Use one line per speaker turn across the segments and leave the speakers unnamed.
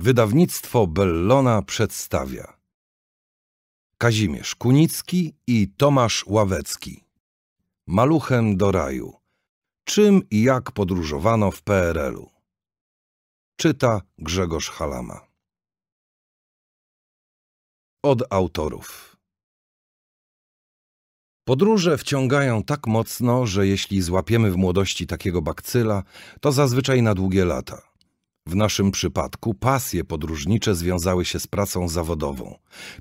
Wydawnictwo Bellona przedstawia Kazimierz Kunicki i Tomasz Ławecki Maluchem do raju Czym i jak podróżowano w PRL-u Czyta Grzegorz Halama Od autorów Podróże wciągają tak mocno, że jeśli złapiemy w młodości takiego bakcyla, to zazwyczaj na długie lata. W naszym przypadku pasje podróżnicze związały się z pracą zawodową,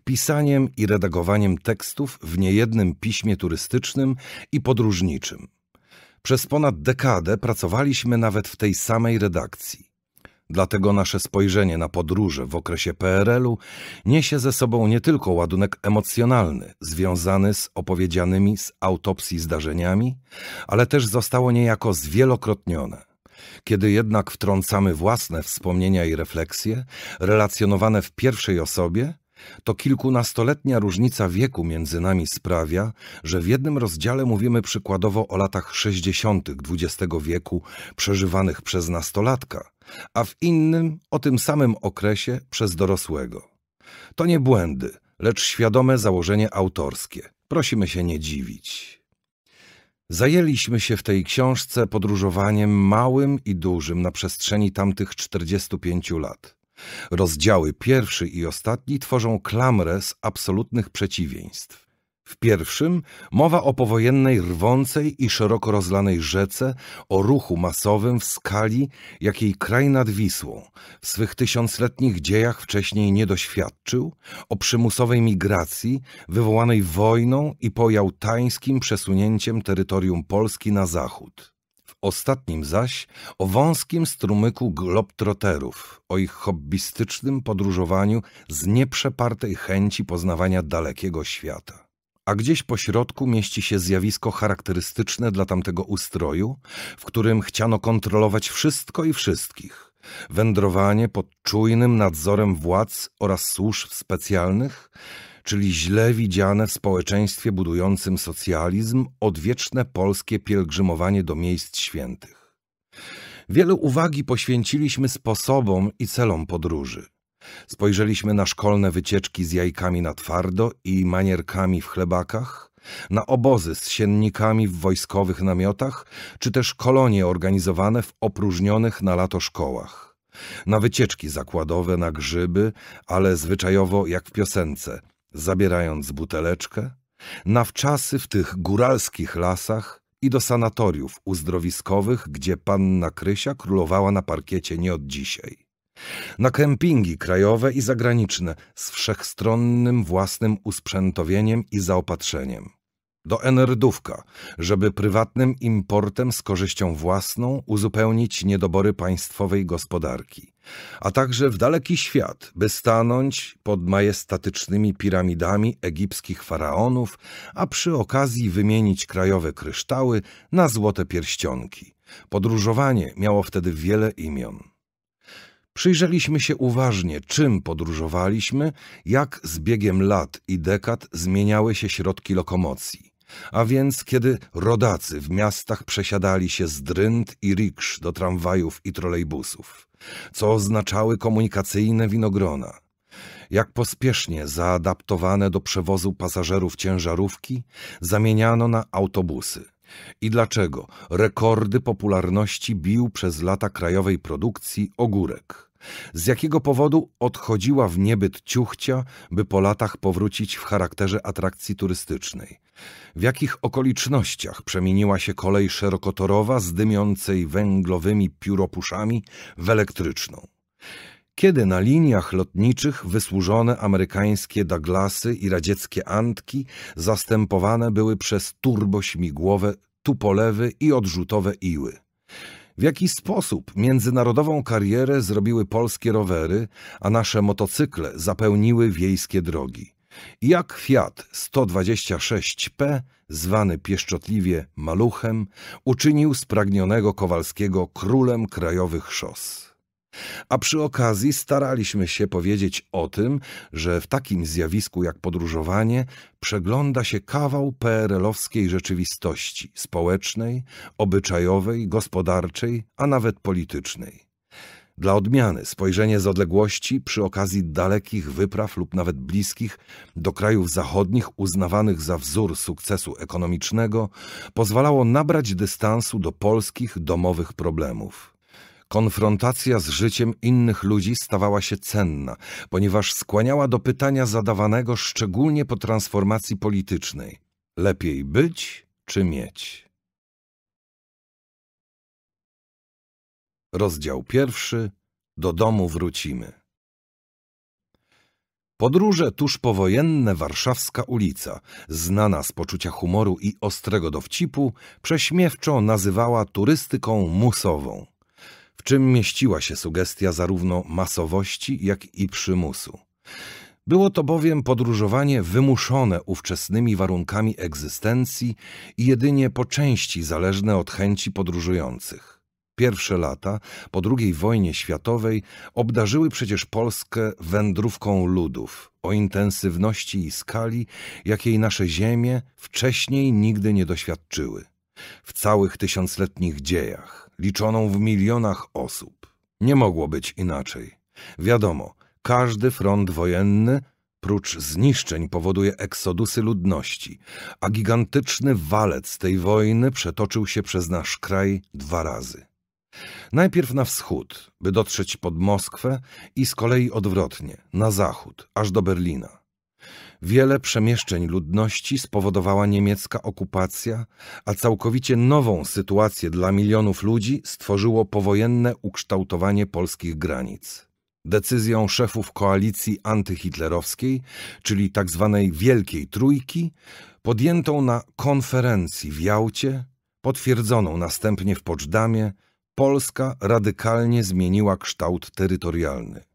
pisaniem i redagowaniem tekstów w niejednym piśmie turystycznym i podróżniczym. Przez ponad dekadę pracowaliśmy nawet w tej samej redakcji. Dlatego nasze spojrzenie na podróże w okresie PRL-u niesie ze sobą nie tylko ładunek emocjonalny związany z opowiedzianymi z autopsji zdarzeniami, ale też zostało niejako zwielokrotnione. Kiedy jednak wtrącamy własne wspomnienia i refleksje, relacjonowane w pierwszej osobie, to kilkunastoletnia różnica wieku między nami sprawia, że w jednym rozdziale mówimy przykładowo o latach 60. XX wieku przeżywanych przez nastolatka, a w innym o tym samym okresie przez dorosłego. To nie błędy, lecz świadome założenie autorskie. Prosimy się nie dziwić. Zajęliśmy się w tej książce podróżowaniem małym i dużym na przestrzeni tamtych 45 lat. Rozdziały pierwszy i ostatni tworzą klamrę z absolutnych przeciwieństw. W pierwszym mowa o powojennej rwącej i szeroko rozlanej rzece, o ruchu masowym w skali, jakiej kraj nad Wisłą w swych tysiącletnich dziejach wcześniej nie doświadczył, o przymusowej migracji wywołanej wojną i pojałtańskim przesunięciem terytorium Polski na zachód W ostatnim zaś o wąskim strumyku globtroterów, o ich hobbystycznym podróżowaniu z nieprzepartej chęci poznawania dalekiego świata a gdzieś po środku mieści się zjawisko charakterystyczne dla tamtego ustroju, w którym chciano kontrolować wszystko i wszystkich. Wędrowanie pod czujnym nadzorem władz oraz służb specjalnych, czyli źle widziane w społeczeństwie budującym socjalizm odwieczne polskie pielgrzymowanie do miejsc świętych. Wiele uwagi poświęciliśmy sposobom i celom podróży. Spojrzeliśmy na szkolne wycieczki z jajkami na twardo i manierkami w chlebakach, na obozy z siennikami w wojskowych namiotach, czy też kolonie organizowane w opróżnionych na lato szkołach. Na wycieczki zakładowe, na grzyby, ale zwyczajowo jak w piosence, zabierając buteleczkę, na wczasy w tych góralskich lasach i do sanatoriów uzdrowiskowych, gdzie panna Krysia królowała na parkiecie nie od dzisiaj. Na kempingi krajowe i zagraniczne z wszechstronnym własnym usprzętowieniem i zaopatrzeniem. Do Enerdówka, żeby prywatnym importem z korzyścią własną uzupełnić niedobory państwowej gospodarki, a także w daleki świat, by stanąć pod majestatycznymi piramidami egipskich faraonów, a przy okazji wymienić krajowe kryształy na złote pierścionki. Podróżowanie miało wtedy wiele imion. Przyjrzeliśmy się uważnie, czym podróżowaliśmy, jak z biegiem lat i dekad zmieniały się środki lokomocji. A więc kiedy rodacy w miastach przesiadali się z drynd i riksz do tramwajów i trolejbusów, co oznaczały komunikacyjne winogrona, jak pospiesznie zaadaptowane do przewozu pasażerów ciężarówki zamieniano na autobusy – i dlaczego rekordy popularności bił przez lata krajowej produkcji ogórek. Z jakiego powodu odchodziła w niebyt ciuchcia, by po latach powrócić w charakterze atrakcji turystycznej? W jakich okolicznościach przemieniła się kolej szerokotorowa z dymiącej węglowymi pióropuszami w elektryczną? Kiedy na liniach lotniczych wysłużone amerykańskie Douglasy i radzieckie Antki zastępowane były przez turbośmigłowe Tupolewy i odrzutowe Iły? W jaki sposób międzynarodową karierę zrobiły polskie rowery, a nasze motocykle zapełniły wiejskie drogi? Jak Fiat 126P, zwany pieszczotliwie maluchem, uczynił spragnionego Kowalskiego królem krajowych szos? A przy okazji staraliśmy się powiedzieć o tym, że w takim zjawisku jak podróżowanie przegląda się kawał PRL-owskiej rzeczywistości społecznej, obyczajowej, gospodarczej, a nawet politycznej. Dla odmiany spojrzenie z odległości przy okazji dalekich wypraw lub nawet bliskich do krajów zachodnich uznawanych za wzór sukcesu ekonomicznego pozwalało nabrać dystansu do polskich domowych problemów. Konfrontacja z życiem innych ludzi stawała się cenna, ponieważ skłaniała do pytania zadawanego szczególnie po transformacji politycznej: lepiej być czy mieć? Rozdział pierwszy: Do domu wrócimy. Podróże tuż powojenne warszawska ulica, znana z poczucia humoru i ostrego dowcipu, prześmiewczo nazywała turystyką musową w czym mieściła się sugestia zarówno masowości, jak i przymusu. Było to bowiem podróżowanie wymuszone ówczesnymi warunkami egzystencji i jedynie po części zależne od chęci podróżujących. Pierwsze lata po II wojnie światowej obdarzyły przecież Polskę wędrówką ludów o intensywności i skali, jakiej nasze ziemie wcześniej nigdy nie doświadczyły w całych tysiącletnich dziejach liczoną w milionach osób. Nie mogło być inaczej. Wiadomo, każdy front wojenny, prócz zniszczeń, powoduje eksodusy ludności, a gigantyczny walec tej wojny przetoczył się przez nasz kraj dwa razy. Najpierw na wschód, by dotrzeć pod Moskwę i z kolei odwrotnie, na zachód, aż do Berlina. Wiele przemieszczeń ludności spowodowała niemiecka okupacja, a całkowicie nową sytuację dla milionów ludzi stworzyło powojenne ukształtowanie polskich granic. Decyzją szefów koalicji antyhitlerowskiej, czyli tzw. Tak Wielkiej Trójki, podjętą na konferencji w Jałcie, potwierdzoną następnie w Poczdamie, Polska radykalnie zmieniła kształt terytorialny.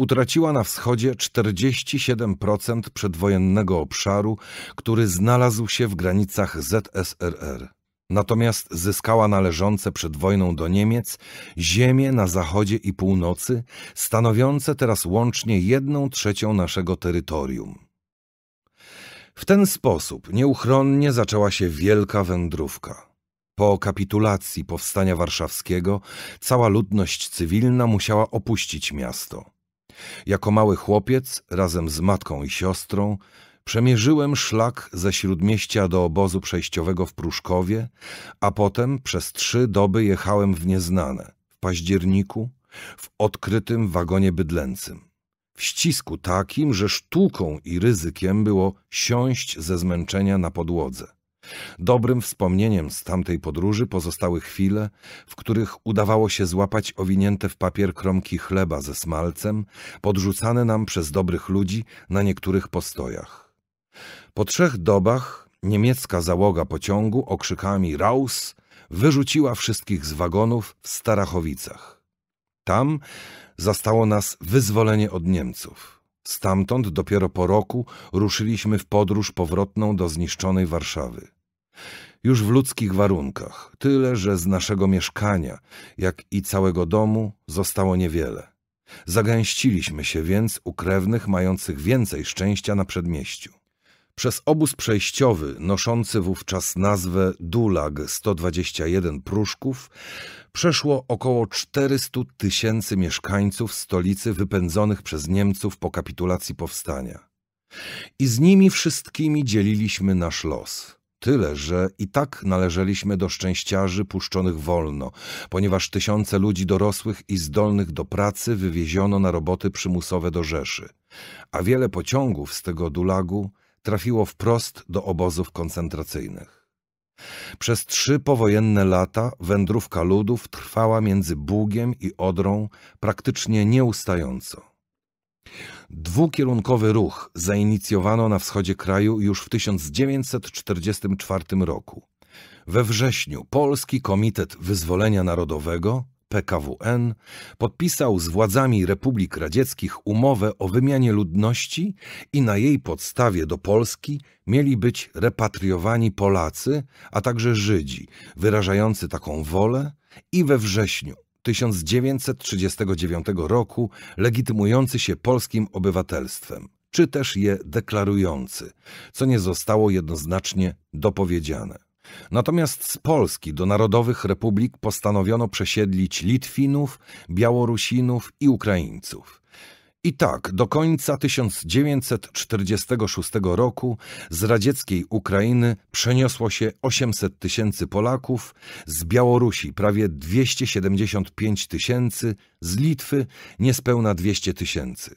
Utraciła na wschodzie 47% przedwojennego obszaru, który znalazł się w granicach ZSRR. Natomiast zyskała należące przed wojną do Niemiec ziemie na zachodzie i północy, stanowiące teraz łącznie jedną trzecią naszego terytorium. W ten sposób nieuchronnie zaczęła się wielka wędrówka. Po kapitulacji powstania warszawskiego cała ludność cywilna musiała opuścić miasto. Jako mały chłopiec, razem z matką i siostrą, przemierzyłem szlak ze śródmieścia do obozu przejściowego w Pruszkowie, a potem przez trzy doby jechałem w nieznane, w październiku, w odkrytym wagonie bydlęcym. W ścisku takim, że sztuką i ryzykiem było siąść ze zmęczenia na podłodze. Dobrym wspomnieniem z tamtej podróży pozostały chwile, w których udawało się złapać owinięte w papier kromki chleba ze smalcem, podrzucane nam przez dobrych ludzi na niektórych postojach. Po trzech dobach niemiecka załoga pociągu okrzykami Raus wyrzuciła wszystkich z wagonów w Starachowicach. Tam zastało nas wyzwolenie od Niemców. Stamtąd dopiero po roku ruszyliśmy w podróż powrotną do zniszczonej Warszawy już w ludzkich warunkach, tyle że z naszego mieszkania, jak i całego domu, zostało niewiele. Zagęściliśmy się więc u krewnych mających więcej szczęścia na przedmieściu. Przez obóz przejściowy, noszący wówczas nazwę Dulag 121 Pruszków, przeszło około 400 tysięcy mieszkańców stolicy wypędzonych przez Niemców po kapitulacji powstania. I z nimi wszystkimi dzieliliśmy nasz los – Tyle, że i tak należeliśmy do szczęściarzy puszczonych wolno, ponieważ tysiące ludzi dorosłych i zdolnych do pracy wywieziono na roboty przymusowe do Rzeszy, a wiele pociągów z tego dulagu trafiło wprost do obozów koncentracyjnych. Przez trzy powojenne lata wędrówka ludów trwała między Bugiem i Odrą praktycznie nieustająco. Dwukierunkowy ruch zainicjowano na wschodzie kraju już w 1944 roku. We wrześniu Polski Komitet Wyzwolenia Narodowego PKWN podpisał z władzami Republik Radzieckich umowę o wymianie ludności i na jej podstawie do Polski mieli być repatriowani Polacy, a także Żydzi, wyrażający taką wolę i we wrześniu 1939 roku legitymujący się polskim obywatelstwem, czy też je deklarujący, co nie zostało jednoznacznie dopowiedziane. Natomiast z Polski do narodowych republik postanowiono przesiedlić Litwinów, Białorusinów i Ukraińców. I tak do końca 1946 roku z radzieckiej Ukrainy przeniosło się 800 tysięcy Polaków, z Białorusi prawie 275 tysięcy, z Litwy niespełna 200 tysięcy.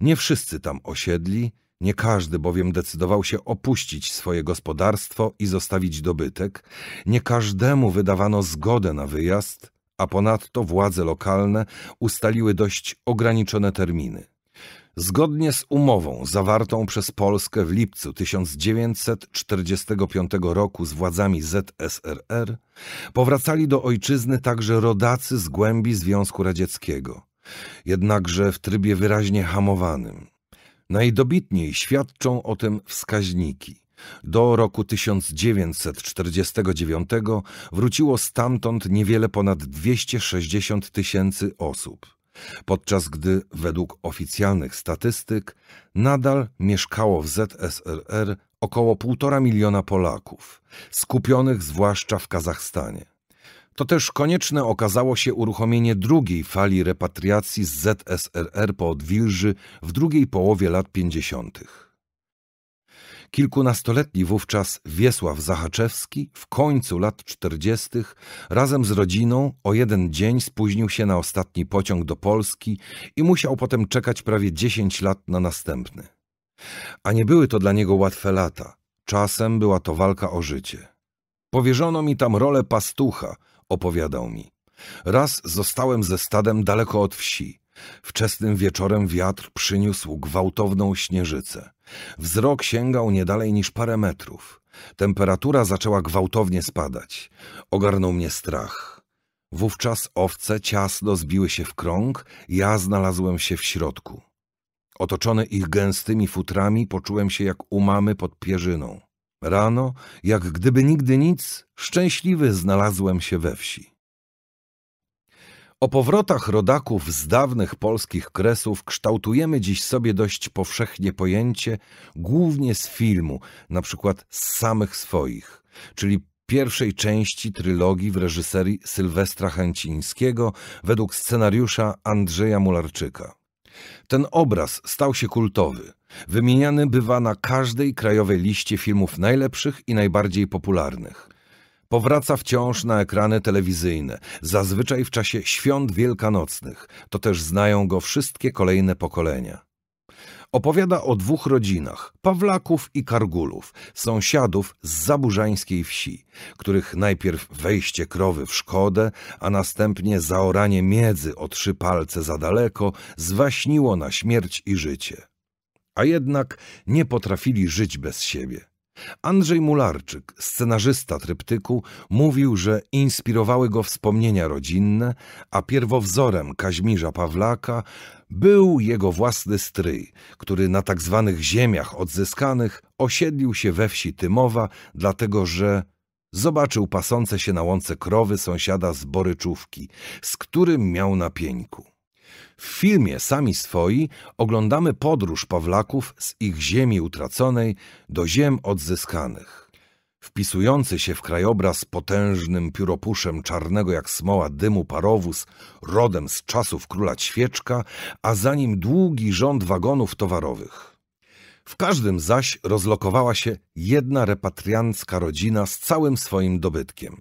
Nie wszyscy tam osiedli, nie każdy bowiem decydował się opuścić swoje gospodarstwo i zostawić dobytek, nie każdemu wydawano zgodę na wyjazd, a ponadto władze lokalne ustaliły dość ograniczone terminy. Zgodnie z umową zawartą przez Polskę w lipcu 1945 roku z władzami ZSRR, powracali do ojczyzny także rodacy z głębi Związku Radzieckiego, jednakże w trybie wyraźnie hamowanym. Najdobitniej świadczą o tym wskaźniki. Do roku 1949 wróciło stamtąd niewiele ponad 260 tysięcy osób, podczas gdy według oficjalnych statystyk nadal mieszkało w ZSRR około 1,5 miliona Polaków, skupionych zwłaszcza w Kazachstanie. To też konieczne okazało się uruchomienie drugiej fali repatriacji z ZSRR po odwilży w drugiej połowie lat 50. Kilkunastoletni wówczas Wiesław Zachaczewski w końcu lat czterdziestych razem z rodziną o jeden dzień spóźnił się na ostatni pociąg do Polski i musiał potem czekać prawie dziesięć lat na następny. A nie były to dla niego łatwe lata. Czasem była to walka o życie. Powierzono mi tam rolę pastucha, opowiadał mi. Raz zostałem ze stadem daleko od wsi. Wczesnym wieczorem wiatr przyniósł gwałtowną śnieżycę. Wzrok sięgał nie dalej niż parę metrów. Temperatura zaczęła gwałtownie spadać. Ogarnął mnie strach. Wówczas owce ciasno zbiły się w krąg, ja znalazłem się w środku. Otoczony ich gęstymi futrami poczułem się jak u mamy pod pierzyną. Rano, jak gdyby nigdy nic, szczęśliwy znalazłem się we wsi. O powrotach rodaków z dawnych polskich kresów kształtujemy dziś sobie dość powszechnie pojęcie, głównie z filmu, na przykład z samych swoich, czyli pierwszej części trylogii w reżyserii Sylwestra Chęcińskiego według scenariusza Andrzeja Mularczyka. Ten obraz stał się kultowy. Wymieniany bywa na każdej krajowej liście filmów najlepszych i najbardziej popularnych. Powraca wciąż na ekrany telewizyjne, zazwyczaj w czasie świąt wielkanocnych, to też znają go wszystkie kolejne pokolenia. Opowiada o dwóch rodzinach, Pawlaków i Kargulów, sąsiadów z zaburzańskiej wsi, których najpierw wejście krowy w szkodę, a następnie zaoranie miedzy o trzy palce za daleko zwaśniło na śmierć i życie. A jednak nie potrafili żyć bez siebie. Andrzej Mularczyk, scenarzysta tryptyku, mówił, że inspirowały go wspomnienia rodzinne, a pierwowzorem Kazimierza Pawlaka był jego własny stryj, który na tak zwanych ziemiach odzyskanych osiedlił się we wsi Tymowa, dlatego że zobaczył pasące się na łące krowy sąsiada z boryczówki, z którym miał na pieńku. W filmie Sami Swoi oglądamy podróż Pawlaków z ich ziemi utraconej do ziem odzyskanych. Wpisujący się w krajobraz potężnym pióropuszem czarnego jak smoła dymu parowóz, rodem z czasów króla Ćwieczka, a za nim długi rząd wagonów towarowych. W każdym zaś rozlokowała się jedna repatriancka rodzina z całym swoim dobytkiem.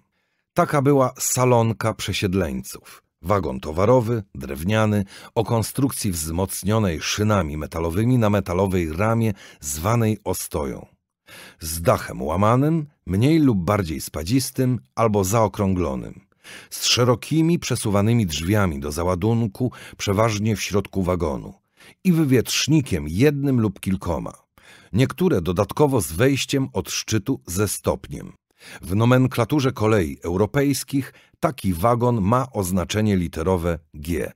Taka była salonka przesiedleńców – wagon towarowy, drewniany, o konstrukcji wzmocnionej szynami metalowymi na metalowej ramie zwanej ostoją. Z dachem łamanym, mniej lub bardziej spadzistym albo zaokrąglonym. Z szerokimi, przesuwanymi drzwiami do załadunku, przeważnie w środku wagonu. I wywietrznikiem jednym lub kilkoma. Niektóre dodatkowo z wejściem od szczytu ze stopniem. W nomenklaturze kolei europejskich Taki wagon ma oznaczenie literowe G.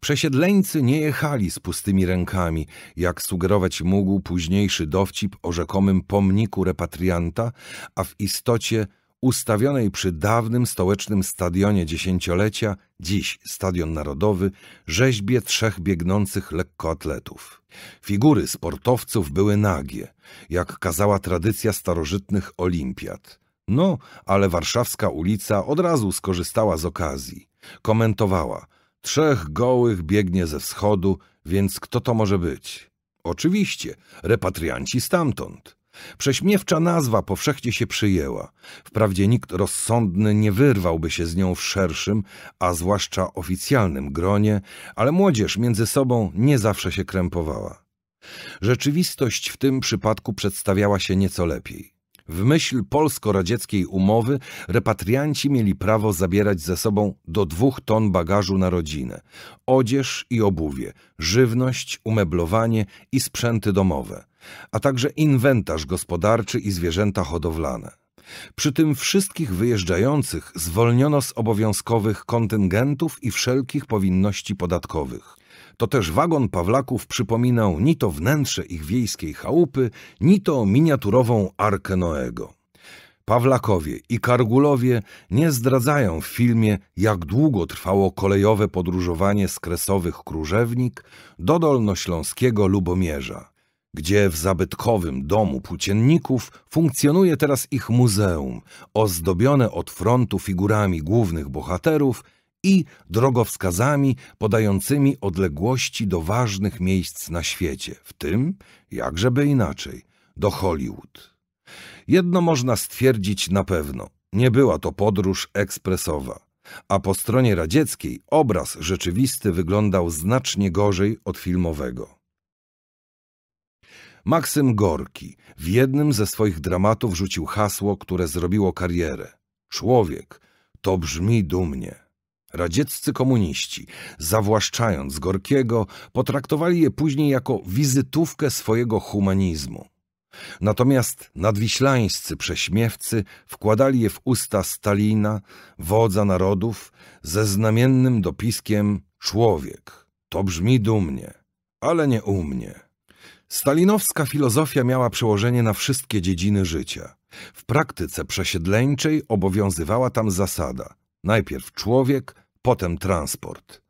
Przesiedleńcy nie jechali z pustymi rękami, jak sugerować mógł późniejszy dowcip o rzekomym pomniku repatrianta, a w istocie ustawionej przy dawnym stołecznym stadionie dziesięciolecia, dziś Stadion Narodowy, rzeźbie trzech biegnących lekkoatletów. Figury sportowców były nagie, jak kazała tradycja starożytnych olimpiad. No, ale warszawska ulica od razu skorzystała z okazji. Komentowała: Trzech gołych biegnie ze wschodu, więc kto to może być? Oczywiście, repatrianci stamtąd. Prześmiewcza nazwa powszechnie się przyjęła. Wprawdzie nikt rozsądny nie wyrwałby się z nią w szerszym, a zwłaszcza oficjalnym gronie, ale młodzież między sobą nie zawsze się krępowała. Rzeczywistość w tym przypadku przedstawiała się nieco lepiej. W myśl polsko-radzieckiej umowy repatrianci mieli prawo zabierać ze sobą do dwóch ton bagażu na rodzinę, odzież i obuwie, żywność, umeblowanie i sprzęty domowe, a także inwentarz gospodarczy i zwierzęta hodowlane. Przy tym wszystkich wyjeżdżających zwolniono z obowiązkowych kontyngentów i wszelkich powinności podatkowych to też wagon Pawlaków przypominał ni to wnętrze ich wiejskiej chałupy, ni to miniaturową Arkę Noego. Pawlakowie i Kargulowie nie zdradzają w filmie, jak długo trwało kolejowe podróżowanie z Kresowych Króżewnik do Dolnośląskiego Lubomierza, gdzie w zabytkowym domu płócienników funkcjonuje teraz ich muzeum, ozdobione od frontu figurami głównych bohaterów – i drogowskazami podającymi odległości do ważnych miejsc na świecie, w tym, jakżeby inaczej, do Hollywood. Jedno można stwierdzić na pewno, nie była to podróż ekspresowa. A po stronie radzieckiej obraz rzeczywisty wyglądał znacznie gorzej od filmowego. Maksym Gorki w jednym ze swoich dramatów rzucił hasło, które zrobiło karierę. Człowiek to brzmi dumnie. Radzieccy komuniści, zawłaszczając Gorkiego, potraktowali je później jako wizytówkę swojego humanizmu. Natomiast nadwiślańscy prześmiewcy wkładali je w usta Stalina, wodza narodów, ze znamiennym dopiskiem człowiek. To brzmi dumnie, ale nie u mnie. Stalinowska filozofia miała przełożenie na wszystkie dziedziny życia. W praktyce przesiedleńczej obowiązywała tam zasada najpierw człowiek, potem transport.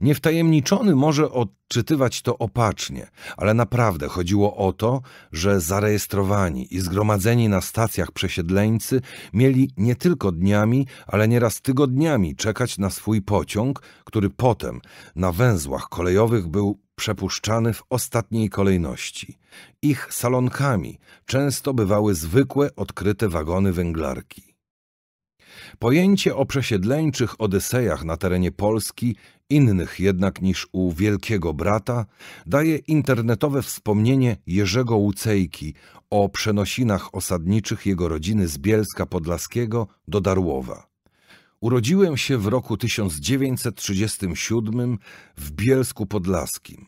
Niewtajemniczony może odczytywać to opacznie, ale naprawdę chodziło o to, że zarejestrowani i zgromadzeni na stacjach przesiedleńcy mieli nie tylko dniami, ale nieraz tygodniami czekać na swój pociąg, który potem na węzłach kolejowych był przepuszczany w ostatniej kolejności. Ich salonkami często bywały zwykłe odkryte wagony węglarki. Pojęcie o przesiedleńczych odysejach na terenie Polski, innych jednak niż u Wielkiego Brata, daje internetowe wspomnienie Jerzego Łucejki o przenosinach osadniczych jego rodziny z Bielska Podlaskiego do Darłowa. Urodziłem się w roku 1937 w Bielsku Podlaskim,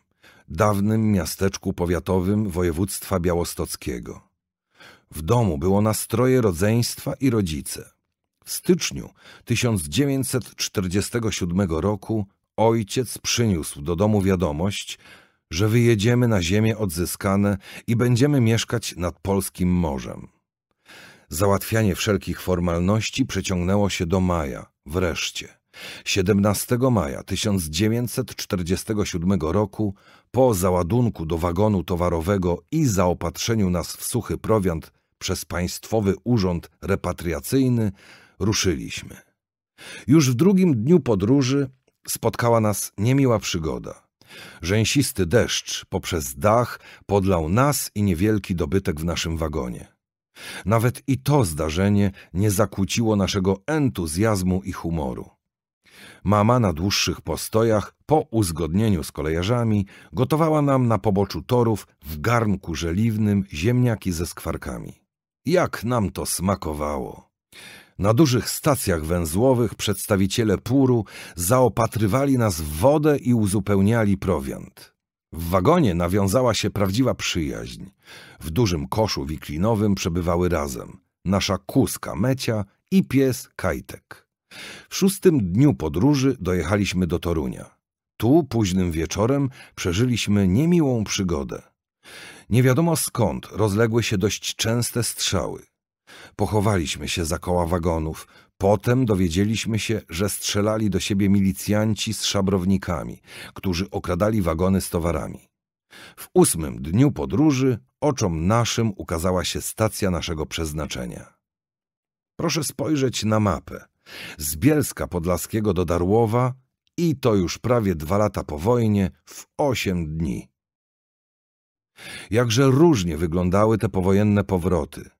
dawnym miasteczku powiatowym województwa białostockiego. W domu było nastroje rodzeństwa i rodzice – w styczniu 1947 roku ojciec przyniósł do domu wiadomość, że wyjedziemy na ziemię odzyskane i będziemy mieszkać nad polskim morzem. Załatwianie wszelkich formalności przeciągnęło się do maja, wreszcie. 17 maja 1947 roku, po załadunku do wagonu towarowego i zaopatrzeniu nas w suchy prowiant przez Państwowy Urząd Repatriacyjny, ruszyliśmy. Już w drugim dniu podróży spotkała nas niemiła przygoda. Rzęsisty deszcz poprzez dach podlał nas i niewielki dobytek w naszym wagonie. Nawet i to zdarzenie nie zakłóciło naszego entuzjazmu i humoru. Mama na dłuższych postojach, po uzgodnieniu z kolejarzami, gotowała nam na poboczu torów w garnku żeliwnym ziemniaki ze skwarkami. Jak nam to smakowało! Na dużych stacjach węzłowych przedstawiciele puru zaopatrywali nas w wodę i uzupełniali prowiant. W wagonie nawiązała się prawdziwa przyjaźń. W dużym koszu wiklinowym przebywały razem nasza kuska Mecia i pies Kajtek. W szóstym dniu podróży dojechaliśmy do Torunia. Tu późnym wieczorem przeżyliśmy niemiłą przygodę. Nie wiadomo skąd rozległy się dość częste strzały. Pochowaliśmy się za koła wagonów. Potem dowiedzieliśmy się, że strzelali do siebie milicjanci z szabrownikami, którzy okradali wagony z towarami. W ósmym dniu podróży oczom naszym ukazała się stacja naszego przeznaczenia. Proszę spojrzeć na mapę. Z Bielska Podlaskiego do Darłowa i to już prawie dwa lata po wojnie w osiem dni. Jakże różnie wyglądały te powojenne powroty –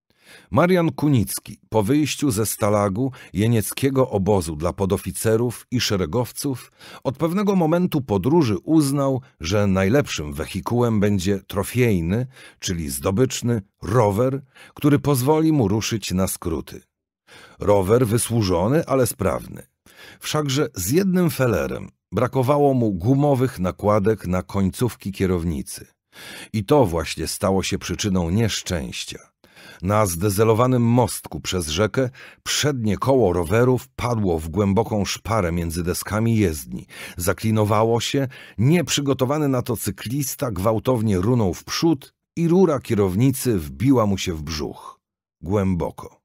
Marian Kunicki po wyjściu ze stalagu jenieckiego obozu dla podoficerów i szeregowców od pewnego momentu podróży uznał, że najlepszym wehikułem będzie trofejny, czyli zdobyczny rower, który pozwoli mu ruszyć na skróty. Rower wysłużony, ale sprawny. Wszakże z jednym felerem brakowało mu gumowych nakładek na końcówki kierownicy. I to właśnie stało się przyczyną nieszczęścia. Na zdezelowanym mostku przez rzekę przednie koło roweru wpadło w głęboką szparę między deskami jezdni. Zaklinowało się, nieprzygotowany na to cyklista gwałtownie runął w przód i rura kierownicy wbiła mu się w brzuch. Głęboko.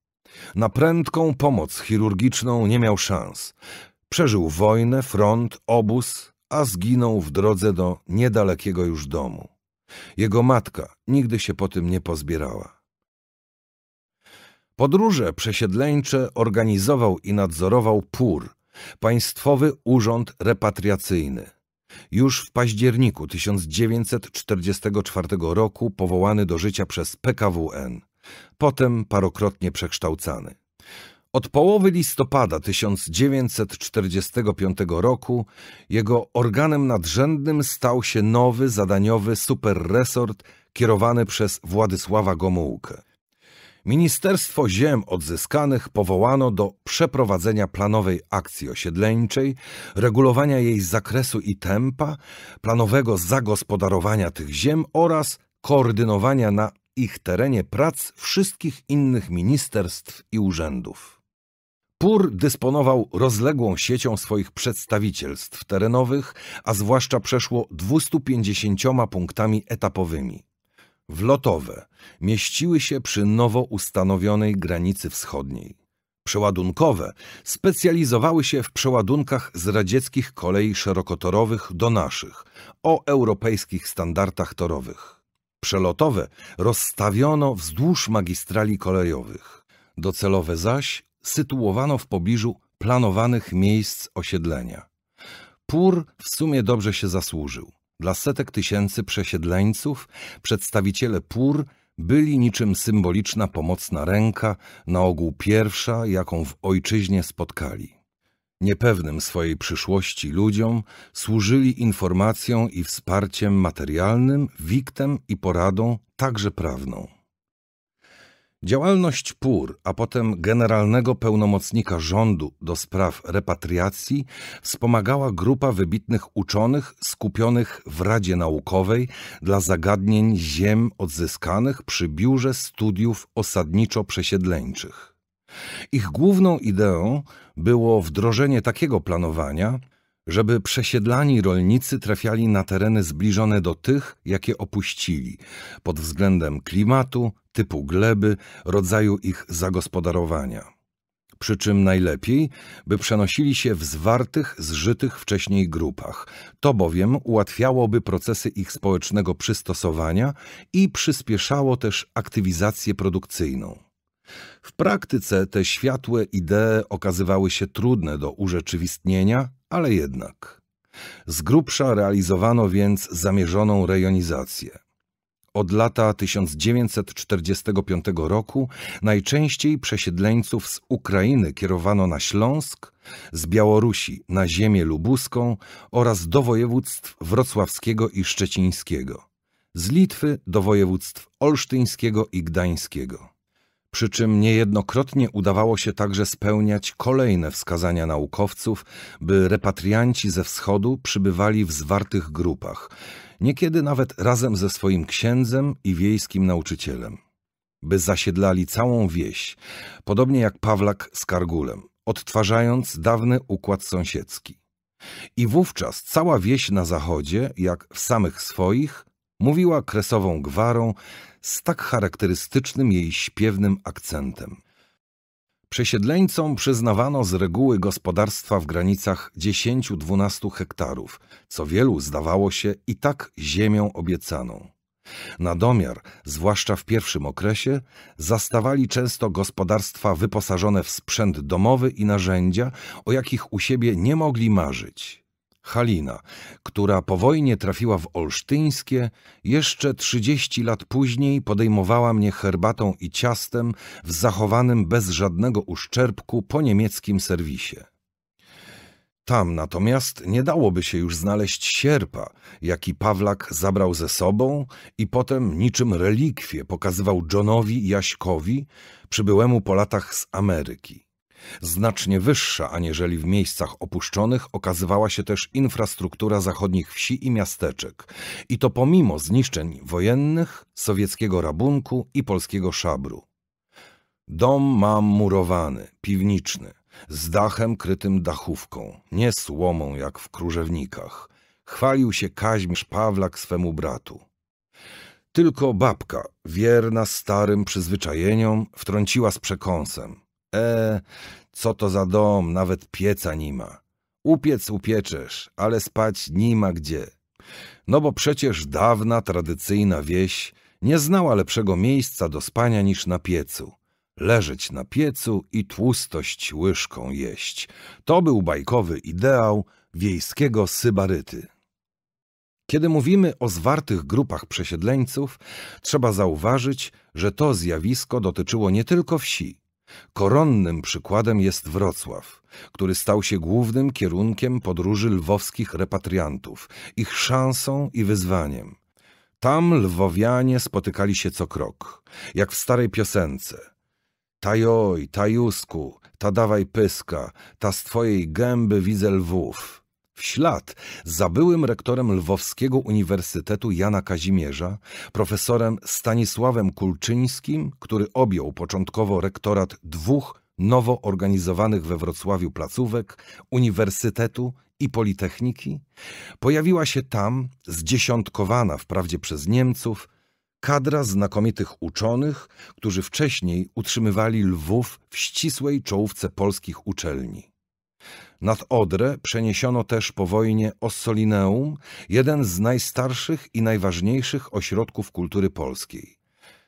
Na prędką pomoc chirurgiczną nie miał szans. Przeżył wojnę, front, obóz, a zginął w drodze do niedalekiego już domu. Jego matka nigdy się po tym nie pozbierała. Podróże przesiedleńcze organizował i nadzorował PUR, Państwowy Urząd Repatriacyjny. Już w październiku 1944 roku powołany do życia przez PKWN, potem parokrotnie przekształcany. Od połowy listopada 1945 roku jego organem nadrzędnym stał się nowy zadaniowy superresort kierowany przez Władysława Gomułkę. Ministerstwo Ziem Odzyskanych powołano do przeprowadzenia planowej akcji osiedleńczej, regulowania jej zakresu i tempa, planowego zagospodarowania tych ziem oraz koordynowania na ich terenie prac wszystkich innych ministerstw i urzędów. Pur dysponował rozległą siecią swoich przedstawicielstw terenowych, a zwłaszcza przeszło 250 punktami etapowymi wlotowe mieściły się przy nowo ustanowionej granicy wschodniej. Przeładunkowe specjalizowały się w przeładunkach z radzieckich kolei szerokotorowych do naszych, o europejskich standardach torowych. Przelotowe rozstawiono wzdłuż magistrali kolejowych. Docelowe zaś sytuowano w pobliżu planowanych miejsc osiedlenia. Pur w sumie dobrze się zasłużył. Dla setek tysięcy przesiedleńców przedstawiciele pór byli niczym symboliczna pomocna ręka, na ogół pierwsza, jaką w ojczyźnie spotkali. Niepewnym swojej przyszłości ludziom służyli informacją i wsparciem materialnym, wiktem i poradą, także prawną. Działalność PUR, a potem generalnego pełnomocnika rządu do spraw repatriacji wspomagała grupa wybitnych uczonych skupionych w Radzie Naukowej dla zagadnień ziem odzyskanych przy Biurze Studiów Osadniczo-Przesiedleńczych. Ich główną ideą było wdrożenie takiego planowania, żeby przesiedlani rolnicy trafiali na tereny zbliżone do tych, jakie opuścili, pod względem klimatu, typu gleby, rodzaju ich zagospodarowania. Przy czym najlepiej, by przenosili się w zwartych, zżytych wcześniej grupach. To bowiem ułatwiałoby procesy ich społecznego przystosowania i przyspieszało też aktywizację produkcyjną. W praktyce te światłe idee okazywały się trudne do urzeczywistnienia, ale jednak. Z grubsza realizowano więc zamierzoną rejonizację. Od lata 1945 roku najczęściej przesiedleńców z Ukrainy kierowano na Śląsk, z Białorusi na ziemię lubuską oraz do województw wrocławskiego i szczecińskiego, z Litwy do województw olsztyńskiego i gdańskiego przy czym niejednokrotnie udawało się także spełniać kolejne wskazania naukowców, by repatrianci ze wschodu przybywali w zwartych grupach, niekiedy nawet razem ze swoim księdzem i wiejskim nauczycielem, by zasiedlali całą wieś, podobnie jak Pawlak z Kargulem, odtwarzając dawny układ sąsiedzki. I wówczas cała wieś na zachodzie, jak w samych swoich, mówiła kresową gwarą, z tak charakterystycznym jej śpiewnym akcentem. Przesiedleńcom przyznawano z reguły gospodarstwa w granicach 10-12 hektarów, co wielu zdawało się i tak ziemią obiecaną. Na domiar, zwłaszcza w pierwszym okresie, zastawali często gospodarstwa wyposażone w sprzęt domowy i narzędzia, o jakich u siebie nie mogli marzyć. Halina, która po wojnie trafiła w Olsztyńskie, jeszcze 30 lat później podejmowała mnie herbatą i ciastem w zachowanym bez żadnego uszczerbku po niemieckim serwisie. Tam natomiast nie dałoby się już znaleźć sierpa, jaki Pawlak zabrał ze sobą i potem niczym relikwie pokazywał Johnowi Jaśkowi, przybyłemu po latach z Ameryki. Znacznie wyższa aniżeli w miejscach opuszczonych okazywała się też infrastruktura zachodnich wsi i miasteczek. I to pomimo zniszczeń wojennych, sowieckiego rabunku i polskiego szabru. Dom mam murowany, piwniczny, z dachem krytym dachówką, nie słomą jak w krużewnikach. Chwalił się Kaźmierz Pawlak swemu bratu. Tylko babka, wierna starym przyzwyczajeniom, wtrąciła z przekąsem. E, co to za dom, nawet pieca nie ma. Upiec upieczesz, ale spać nie ma gdzie. No bo przecież dawna, tradycyjna wieś nie znała lepszego miejsca do spania niż na piecu. Leżeć na piecu i tłustość łyżką jeść. To był bajkowy ideał wiejskiego sybaryty. Kiedy mówimy o zwartych grupach przesiedleńców, trzeba zauważyć, że to zjawisko dotyczyło nie tylko wsi. Koronnym przykładem jest Wrocław, który stał się głównym kierunkiem podróży lwowskich repatriantów, ich szansą i wyzwaniem. Tam lwowianie spotykali się co krok, jak w starej piosence. Tajoj, tajusku, ta dawaj pyska, ta z twojej gęby widzę lwów w ślad za byłym rektorem Lwowskiego Uniwersytetu Jana Kazimierza, profesorem Stanisławem Kulczyńskim, który objął początkowo rektorat dwóch nowo organizowanych we Wrocławiu placówek, Uniwersytetu i Politechniki, pojawiła się tam, zdziesiątkowana wprawdzie przez Niemców, kadra znakomitych uczonych, którzy wcześniej utrzymywali Lwów w ścisłej czołówce polskich uczelni. Nad Odrę przeniesiono też po wojnie Ossolineum, jeden z najstarszych i najważniejszych ośrodków kultury polskiej.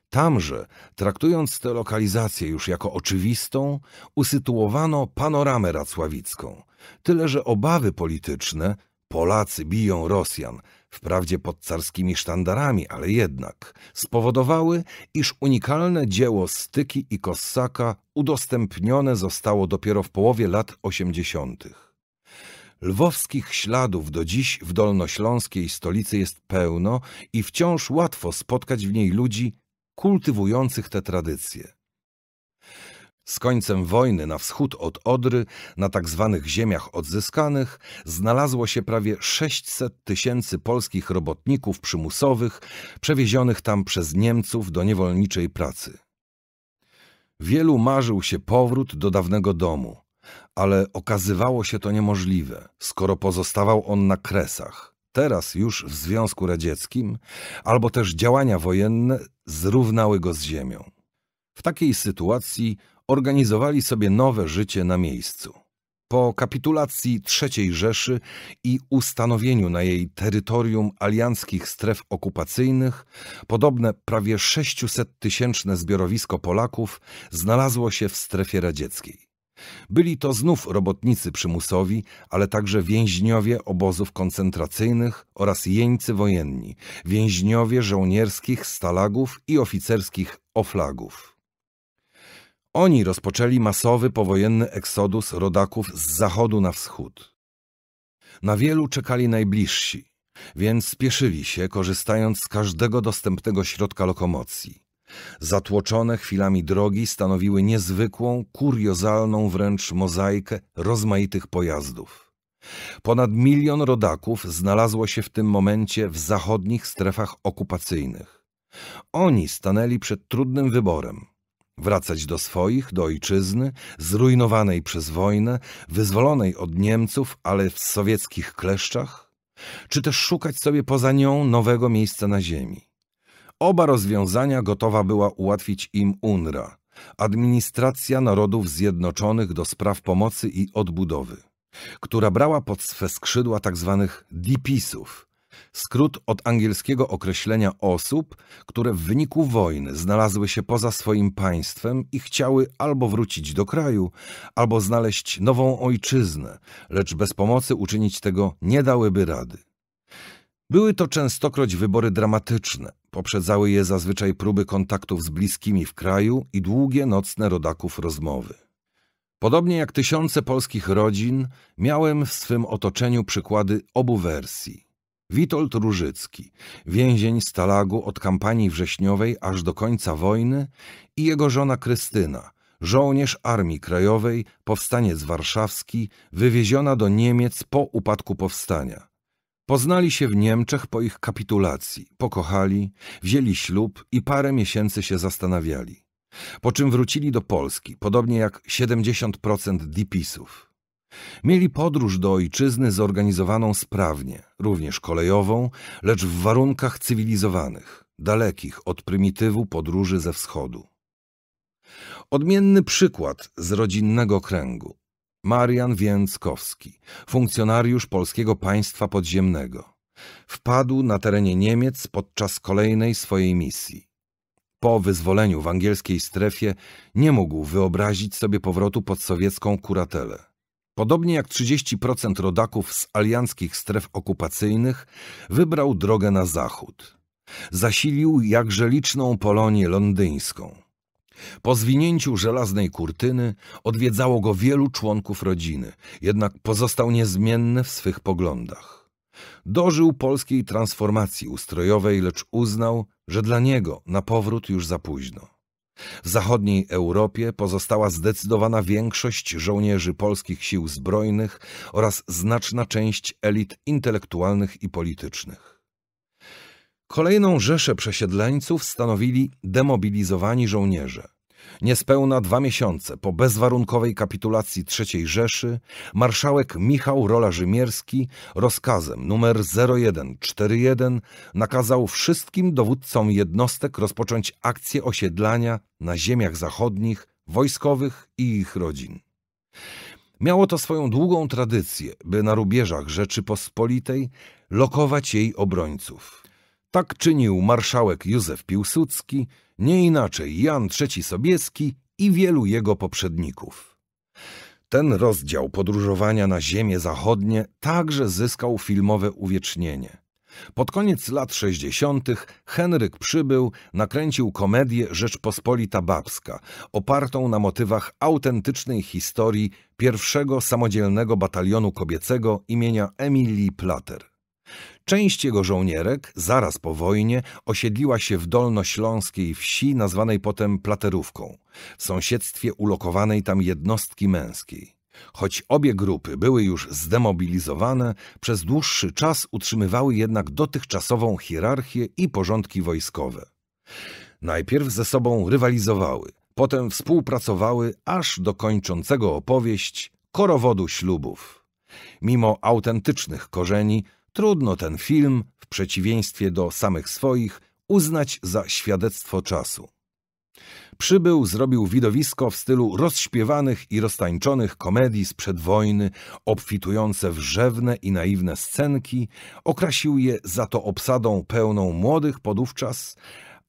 Tamże, traktując tę lokalizację już jako oczywistą, usytuowano panoramę racławicką. Tyle, że obawy polityczne Polacy biją Rosjan wprawdzie pod carskimi sztandarami, ale jednak, spowodowały, iż unikalne dzieło Styki i Kossaka udostępnione zostało dopiero w połowie lat 80. Lwowskich śladów do dziś w dolnośląskiej stolicy jest pełno i wciąż łatwo spotkać w niej ludzi kultywujących te tradycje. Z końcem wojny na wschód od Odry, na tzw. Tak ziemiach odzyskanych, znalazło się prawie 600 tysięcy polskich robotników przymusowych, przewiezionych tam przez Niemców do niewolniczej pracy. Wielu marzył się powrót do dawnego domu, ale okazywało się to niemożliwe, skoro pozostawał on na kresach, teraz już w Związku Radzieckim, albo też działania wojenne zrównały go z ziemią. W takiej sytuacji organizowali sobie nowe życie na miejscu. Po kapitulacji III Rzeszy i ustanowieniu na jej terytorium alianckich stref okupacyjnych, podobne prawie 600-tysięczne zbiorowisko Polaków znalazło się w strefie radzieckiej. Byli to znów robotnicy przymusowi, ale także więźniowie obozów koncentracyjnych oraz jeńcy wojenni, więźniowie żołnierskich stalagów i oficerskich oflagów. Oni rozpoczęli masowy powojenny eksodus rodaków z zachodu na wschód. Na wielu czekali najbliżsi, więc spieszyli się, korzystając z każdego dostępnego środka lokomocji. Zatłoczone chwilami drogi stanowiły niezwykłą, kuriozalną wręcz mozaikę rozmaitych pojazdów. Ponad milion rodaków znalazło się w tym momencie w zachodnich strefach okupacyjnych. Oni stanęli przed trudnym wyborem – wracać do swoich, do ojczyzny, zrujnowanej przez wojnę, wyzwolonej od Niemców, ale w sowieckich kleszczach, czy też szukać sobie poza nią nowego miejsca na ziemi. Oba rozwiązania gotowa była ułatwić im UNRWA, Administracja Narodów Zjednoczonych do spraw pomocy i odbudowy, która brała pod swe skrzydła tzw. Tak DPIS-ów, Skrót od angielskiego określenia osób, które w wyniku wojny znalazły się poza swoim państwem i chciały albo wrócić do kraju, albo znaleźć nową ojczyznę, lecz bez pomocy uczynić tego nie dałyby rady. Były to częstokroć wybory dramatyczne, poprzedzały je zazwyczaj próby kontaktów z bliskimi w kraju i długie nocne rodaków rozmowy. Podobnie jak tysiące polskich rodzin, miałem w swym otoczeniu przykłady obu wersji. Witold Różycki, więzień Stalagu od kampanii wrześniowej aż do końca wojny i jego żona Krystyna, żołnierz Armii Krajowej, powstaniec warszawski, wywieziona do Niemiec po upadku powstania. Poznali się w Niemczech po ich kapitulacji, pokochali, wzięli ślub i parę miesięcy się zastanawiali. Po czym wrócili do Polski, podobnie jak 70% dipisów. Mieli podróż do ojczyzny zorganizowaną sprawnie, również kolejową, lecz w warunkach cywilizowanych, dalekich od prymitywu podróży ze wschodu. Odmienny przykład z rodzinnego kręgu. Marian Więckowski, funkcjonariusz Polskiego Państwa Podziemnego. Wpadł na terenie Niemiec podczas kolejnej swojej misji. Po wyzwoleniu w angielskiej strefie nie mógł wyobrazić sobie powrotu pod sowiecką kuratelę. Podobnie jak 30% rodaków z alianckich stref okupacyjnych wybrał drogę na zachód. Zasilił jakże liczną Polonię londyńską. Po zwinięciu żelaznej kurtyny odwiedzało go wielu członków rodziny, jednak pozostał niezmienny w swych poglądach. Dożył polskiej transformacji ustrojowej, lecz uznał, że dla niego na powrót już za późno. W zachodniej Europie pozostała zdecydowana większość żołnierzy polskich sił zbrojnych oraz znaczna część elit intelektualnych i politycznych. Kolejną rzeszę przesiedleńców stanowili demobilizowani żołnierze. Niespełna dwa miesiące po bezwarunkowej kapitulacji III Rzeszy marszałek Michał Rola-Rzymierski rozkazem nr 0141 nakazał wszystkim dowódcom jednostek rozpocząć akcję osiedlania na ziemiach zachodnich wojskowych i ich rodzin. Miało to swoją długą tradycję, by na rubieżach Rzeczypospolitej lokować jej obrońców. Tak czynił marszałek Józef Piłsudski, nie inaczej Jan III Sobieski i wielu jego poprzedników. Ten rozdział podróżowania na ziemię zachodnie także zyskał filmowe uwiecznienie. Pod koniec lat 60. Henryk przybył, nakręcił komedię Rzeczpospolita Babska, opartą na motywach autentycznej historii pierwszego samodzielnego batalionu kobiecego imienia Emilii Plater. Część jego żołnierek zaraz po wojnie osiedliła się w dolnośląskiej wsi nazwanej potem Platerówką, w sąsiedztwie ulokowanej tam jednostki męskiej. Choć obie grupy były już zdemobilizowane, przez dłuższy czas utrzymywały jednak dotychczasową hierarchię i porządki wojskowe. Najpierw ze sobą rywalizowały, potem współpracowały aż do kończącego opowieść korowodu ślubów. Mimo autentycznych korzeni, Trudno ten film, w przeciwieństwie do samych swoich, uznać za świadectwo czasu. Przybył, zrobił widowisko w stylu rozśpiewanych i roztańczonych komedii sprzed wojny, obfitujące w rzewne i naiwne scenki, okrasił je za to obsadą pełną młodych podówczas,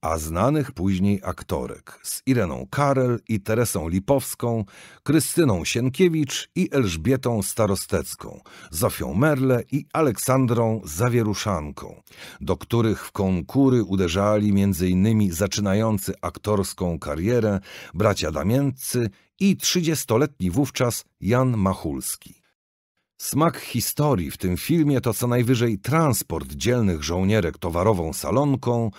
a znanych później aktorek z Ireną Karel i Teresą Lipowską, Krystyną Sienkiewicz i Elżbietą Starostecką, Zofią Merle i Aleksandrą Zawieruszanką, do których w konkury uderzali m.in. zaczynający aktorską karierę bracia Damięcy i 30-letni wówczas Jan Machulski. Smak historii w tym filmie to co najwyżej transport dzielnych żołnierek towarową salonką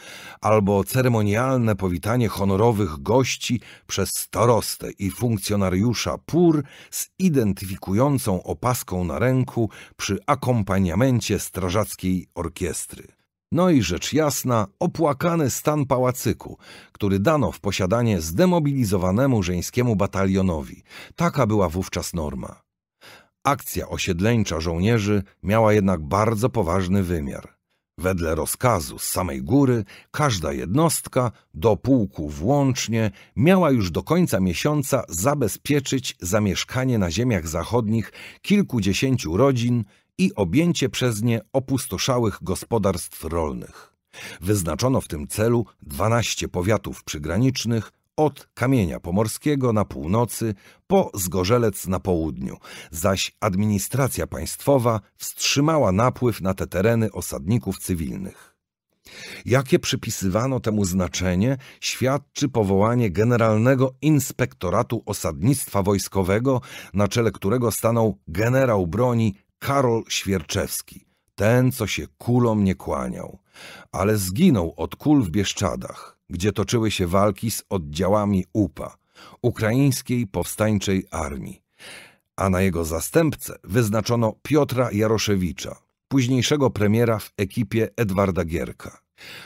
albo ceremonialne powitanie honorowych gości przez starostę i funkcjonariusza PUR z identyfikującą opaską na ręku przy akompaniamencie strażackiej orkiestry. No i rzecz jasna, opłakany stan pałacyku, który dano w posiadanie zdemobilizowanemu żeńskiemu batalionowi. Taka była wówczas norma. Akcja osiedleńcza żołnierzy miała jednak bardzo poważny wymiar. Wedle rozkazu z samej góry każda jednostka, do pułku włącznie, miała już do końca miesiąca zabezpieczyć zamieszkanie na ziemiach zachodnich kilkudziesięciu rodzin i objęcie przez nie opustoszałych gospodarstw rolnych. Wyznaczono w tym celu 12 powiatów przygranicznych od Kamienia Pomorskiego na północy po Zgorzelec na południu, zaś administracja państwowa wstrzymała napływ na te tereny osadników cywilnych. Jakie przypisywano temu znaczenie, świadczy powołanie Generalnego Inspektoratu Osadnictwa Wojskowego, na czele którego stanął generał broni Karol Świerczewski, ten, co się kulą nie kłaniał, ale zginął od kul w Bieszczadach gdzie toczyły się walki z oddziałami UPA, Ukraińskiej Powstańczej Armii, a na jego zastępcę wyznaczono Piotra Jaroszewicza, późniejszego premiera w ekipie Edwarda Gierka.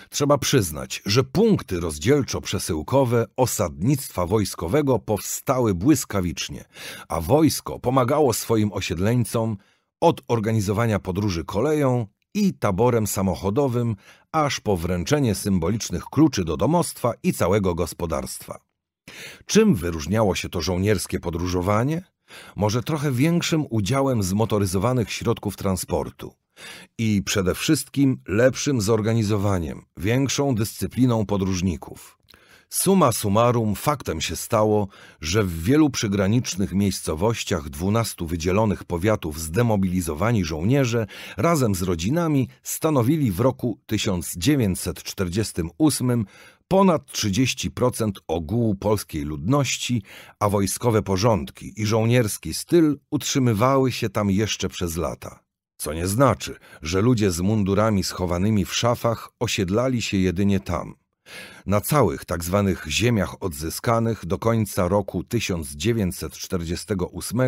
Trzeba przyznać, że punkty rozdzielczo-przesyłkowe osadnictwa wojskowego powstały błyskawicznie, a wojsko pomagało swoim osiedleńcom od organizowania podróży koleją i taborem samochodowym, aż po wręczenie symbolicznych kluczy do domostwa i całego gospodarstwa. Czym wyróżniało się to żołnierskie podróżowanie? Może trochę większym udziałem zmotoryzowanych środków transportu. I przede wszystkim lepszym zorganizowaniem, większą dyscypliną podróżników. Suma summarum faktem się stało, że w wielu przygranicznych miejscowościach 12 wydzielonych powiatów zdemobilizowani żołnierze razem z rodzinami stanowili w roku 1948 ponad 30% ogółu polskiej ludności, a wojskowe porządki i żołnierski styl utrzymywały się tam jeszcze przez lata. Co nie znaczy, że ludzie z mundurami schowanymi w szafach osiedlali się jedynie tam. Na całych tzw. Tak ziemiach odzyskanych do końca roku 1948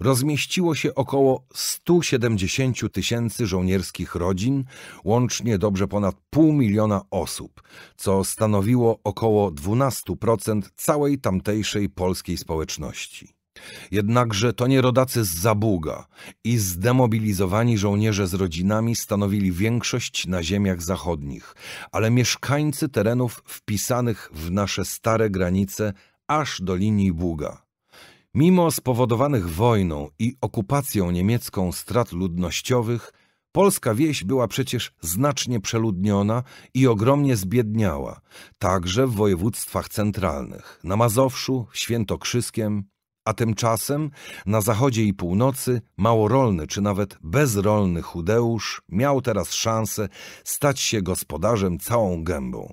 rozmieściło się około 170 tysięcy żołnierskich rodzin, łącznie dobrze ponad pół miliona osób, co stanowiło około 12% całej tamtejszej polskiej społeczności. Jednakże to nie rodacy z Zabuga i zdemobilizowani żołnierze z rodzinami stanowili większość na ziemiach zachodnich, ale mieszkańcy terenów wpisanych w nasze stare granice aż do linii Buga. Mimo spowodowanych wojną i okupacją niemiecką strat ludnościowych, polska wieś była przecież znacznie przeludniona i ogromnie zbiedniała, także w województwach centralnych, na Mazowszu, Świętokrzyskiem a tymczasem na zachodzie i północy małorolny czy nawet bezrolny Chudeusz miał teraz szansę stać się gospodarzem całą gębą.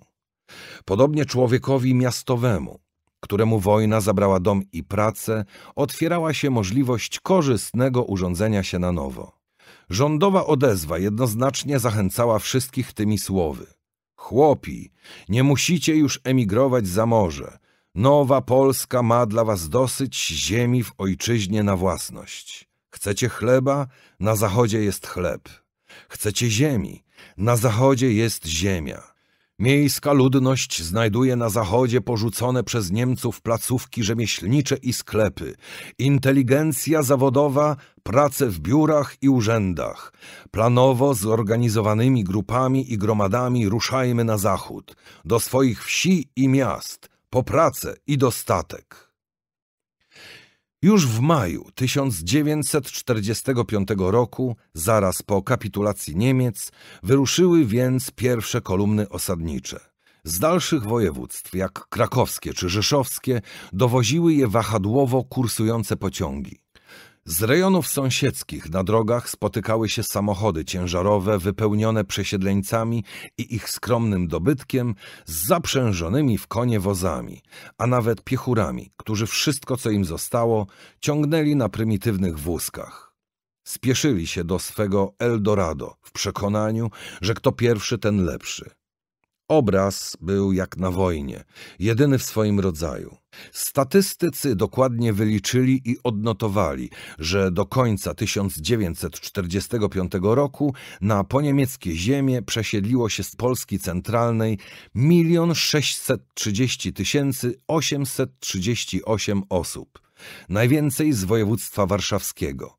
Podobnie człowiekowi miastowemu, któremu wojna zabrała dom i pracę, otwierała się możliwość korzystnego urządzenia się na nowo. Rządowa odezwa jednoznacznie zachęcała wszystkich tymi słowy. Chłopi, nie musicie już emigrować za morze – Nowa Polska ma dla was dosyć ziemi w ojczyźnie na własność. Chcecie chleba? Na zachodzie jest chleb. Chcecie ziemi? Na zachodzie jest ziemia. Miejska ludność znajduje na zachodzie porzucone przez Niemców placówki rzemieślnicze i sklepy. Inteligencja zawodowa prace w biurach i urzędach. Planowo zorganizowanymi grupami i gromadami ruszajmy na zachód, do swoich wsi i miast, po pracę i dostatek. Już w maju 1945 roku, zaraz po kapitulacji Niemiec, wyruszyły więc pierwsze kolumny osadnicze. Z dalszych województw, jak krakowskie czy rzeszowskie, dowoziły je wahadłowo kursujące pociągi. Z rejonów sąsiedzkich na drogach spotykały się samochody ciężarowe wypełnione przesiedleńcami i ich skromnym dobytkiem z zaprzężonymi w konie wozami, a nawet piechurami, którzy wszystko co im zostało ciągnęli na prymitywnych wózkach. Spieszyli się do swego Eldorado w przekonaniu, że kto pierwszy ten lepszy. Obraz był jak na wojnie, jedyny w swoim rodzaju. Statystycy dokładnie wyliczyli i odnotowali, że do końca 1945 roku na poniemieckie ziemie przesiedliło się z Polski centralnej 1 630 838 osób, najwięcej z województwa warszawskiego.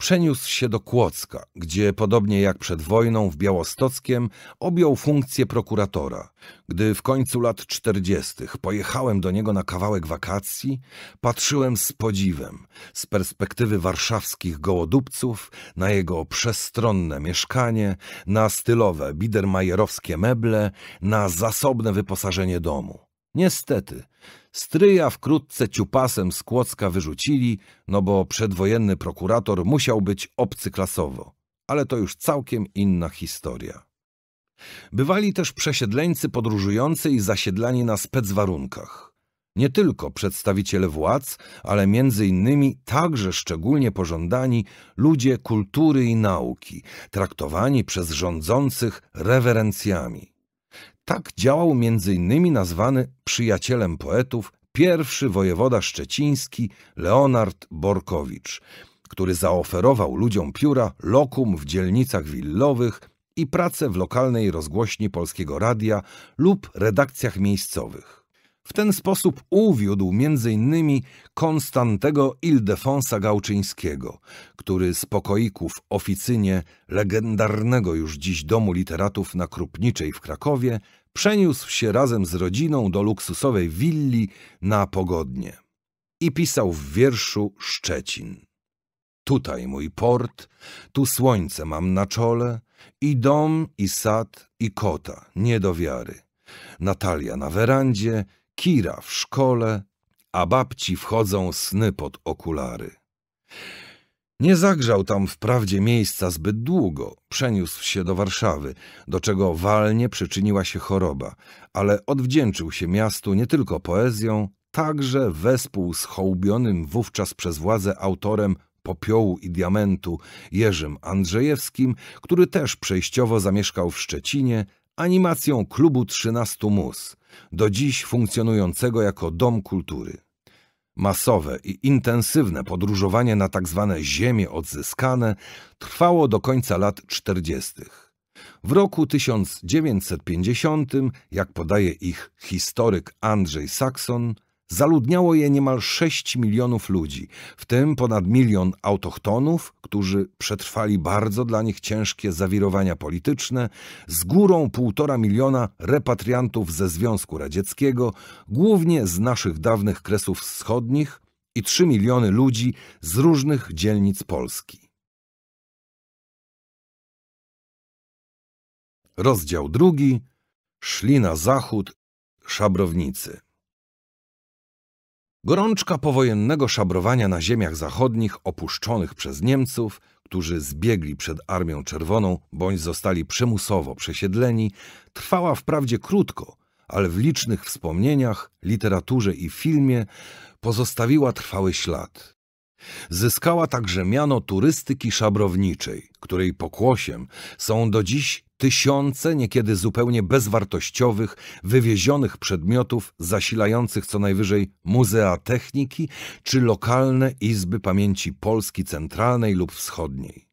przeniósł się do Kłodzka, gdzie podobnie jak przed wojną w Białostockiem objął funkcję prokuratora. Gdy w końcu lat czterdziestych pojechałem do niego na kawałek wakacji, patrzyłem z podziwem z perspektywy warszawskich gołodupców na jego przestronne mieszkanie, na stylowe bidermajerowskie meble, na zasobne wyposażenie domu. Niestety, Stryja wkrótce ciupasem z Kłodzka wyrzucili, no bo przedwojenny prokurator musiał być obcy klasowo. Ale to już całkiem inna historia. Bywali też przesiedleńcy podróżujący i zasiedlani na specwarunkach. Nie tylko przedstawiciele władz, ale między innymi także szczególnie pożądani ludzie kultury i nauki, traktowani przez rządzących rewerencjami. Tak działał m.in. nazwany przyjacielem poetów pierwszy wojewoda szczeciński Leonard Borkowicz, który zaoferował ludziom pióra lokum w dzielnicach willowych i pracę w lokalnej rozgłośni Polskiego Radia lub redakcjach miejscowych. W ten sposób uwiódł m.in. Konstantego Ildefonsa Gałczyńskiego, który z pokoików oficynie legendarnego już dziś Domu Literatów na Krupniczej w Krakowie przeniósł się razem z rodziną do luksusowej willi na pogodnie. I pisał w wierszu Szczecin. Tutaj mój port, tu słońce mam na czole, i dom, i sad, i kota, nie do wiary. Natalia na werandzie, Kira w szkole, a babci wchodzą sny pod okulary. Nie zagrzał tam wprawdzie miejsca zbyt długo, przeniósł się do Warszawy, do czego walnie przyczyniła się choroba, ale odwdzięczył się miastu nie tylko poezją, także wespół z hołbionym wówczas przez władzę autorem Popiołu i Diamentu Jerzym Andrzejewskim, który też przejściowo zamieszkał w Szczecinie, animacją klubu 13 Mus, do dziś funkcjonującego jako Dom Kultury. Masowe i intensywne podróżowanie na tzw. Tak ziemie odzyskane trwało do końca lat 40. W roku 1950, jak podaje ich historyk Andrzej Sakson, Zaludniało je niemal 6 milionów ludzi, w tym ponad milion autochtonów, którzy przetrwali bardzo dla nich ciężkie zawirowania polityczne, z górą półtora miliona repatriantów ze Związku Radzieckiego, głównie z naszych dawnych kresów wschodnich i 3 miliony ludzi z różnych dzielnic Polski. Rozdział drugi. Szli na zachód szabrownicy. Gorączka powojennego szabrowania na ziemiach zachodnich opuszczonych przez Niemców, którzy zbiegli przed Armią Czerwoną bądź zostali przymusowo przesiedleni, trwała wprawdzie krótko, ale w licznych wspomnieniach, literaturze i filmie pozostawiła trwały ślad. Zyskała także miano turystyki szabrowniczej, której pokłosiem są do dziś tysiące niekiedy zupełnie bezwartościowych, wywiezionych przedmiotów zasilających co najwyżej muzea techniki czy lokalne izby pamięci Polski centralnej lub wschodniej.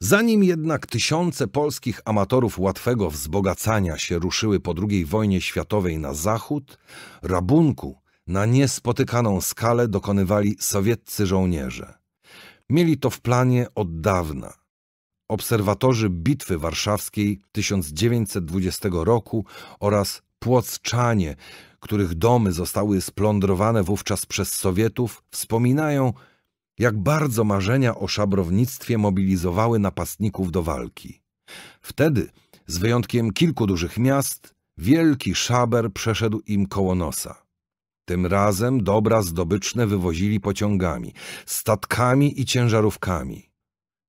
Zanim jednak tysiące polskich amatorów łatwego wzbogacania się ruszyły po II wojnie światowej na zachód, rabunku na niespotykaną skalę dokonywali sowieccy żołnierze. Mieli to w planie od dawna. Obserwatorzy Bitwy Warszawskiej 1920 roku oraz Płockczanie, których domy zostały splądrowane wówczas przez Sowietów, wspominają, jak bardzo marzenia o szabrownictwie mobilizowały napastników do walki. Wtedy, z wyjątkiem kilku dużych miast, wielki szaber przeszedł im koło nosa. Tym razem dobra zdobyczne wywozili pociągami, statkami i ciężarówkami.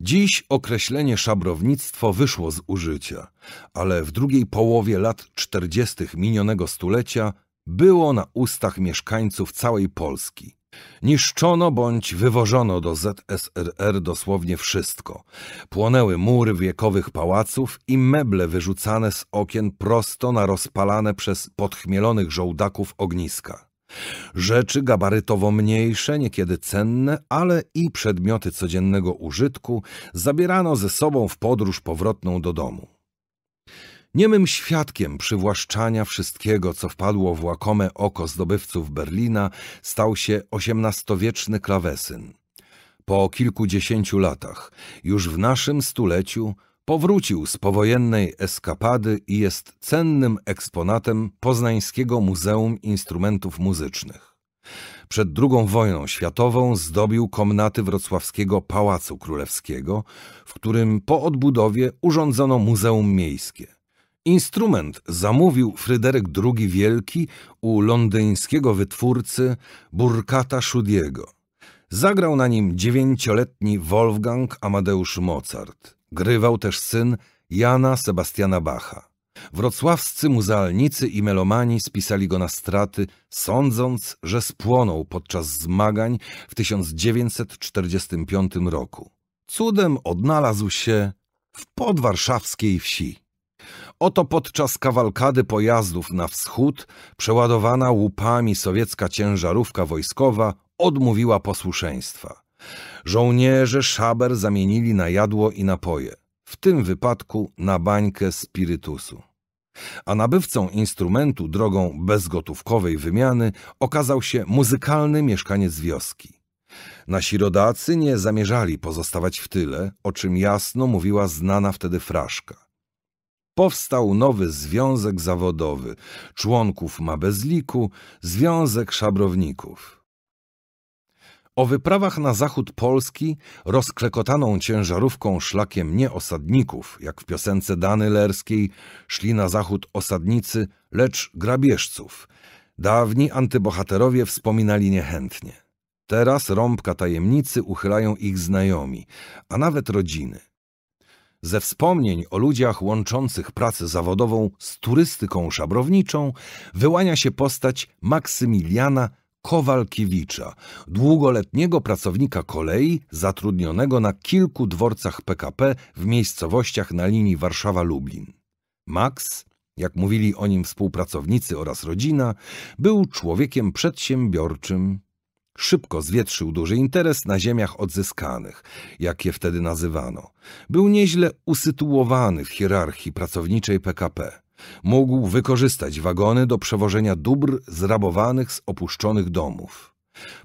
Dziś określenie szabrownictwo wyszło z użycia, ale w drugiej połowie lat czterdziestych minionego stulecia było na ustach mieszkańców całej Polski. Niszczono bądź wywożono do ZSRR dosłownie wszystko. Płonęły mury wiekowych pałaców i meble wyrzucane z okien prosto na rozpalane przez podchmielonych żołdaków ogniska. Rzeczy gabarytowo mniejsze, niekiedy cenne, ale i przedmioty codziennego użytku zabierano ze sobą w podróż powrotną do domu. Niemym świadkiem przywłaszczania wszystkiego, co wpadło w łakome oko zdobywców Berlina, stał się osiemnastowieczny klawesyn. Po kilkudziesięciu latach, już w naszym stuleciu, Powrócił z powojennej eskapady i jest cennym eksponatem Poznańskiego Muzeum Instrumentów Muzycznych. Przed II wojną światową zdobił komnaty wrocławskiego Pałacu Królewskiego, w którym po odbudowie urządzono muzeum miejskie. Instrument zamówił Fryderyk II Wielki u londyńskiego wytwórcy Burkata Szudiego. Zagrał na nim dziewięcioletni Wolfgang Amadeusz Mozart – Grywał też syn Jana Sebastiana Bacha. Wrocławscy muzealnicy i melomani spisali go na straty, sądząc, że spłonął podczas zmagań w 1945 roku. Cudem odnalazł się w podwarszawskiej wsi. Oto podczas kawalkady pojazdów na wschód przeładowana łupami sowiecka ciężarówka wojskowa odmówiła posłuszeństwa. Żołnierze szaber zamienili na jadło i napoje, w tym wypadku na bańkę spirytusu. A nabywcą instrumentu drogą bezgotówkowej wymiany okazał się muzykalny mieszkaniec wioski. Nasi rodacy nie zamierzali pozostawać w tyle, o czym jasno mówiła znana wtedy fraszka powstał nowy związek zawodowy członków ma Związek Szabrowników. O wyprawach na zachód Polski, rozklekotaną ciężarówką szlakiem nie osadników, jak w piosence Dany Lerskiej, szli na zachód osadnicy, lecz grabieżców. Dawni antybohaterowie wspominali niechętnie. Teraz rąbka tajemnicy uchylają ich znajomi, a nawet rodziny. Ze wspomnień o ludziach łączących pracę zawodową z turystyką szabrowniczą wyłania się postać Maksymiliana Kowalkiewicza, długoletniego pracownika kolei zatrudnionego na kilku dworcach PKP w miejscowościach na linii Warszawa-Lublin. Max, jak mówili o nim współpracownicy oraz rodzina, był człowiekiem przedsiębiorczym. Szybko zwietrzył duży interes na ziemiach odzyskanych, jak je wtedy nazywano. Był nieźle usytuowany w hierarchii pracowniczej PKP. Mógł wykorzystać wagony do przewożenia dóbr zrabowanych z opuszczonych domów.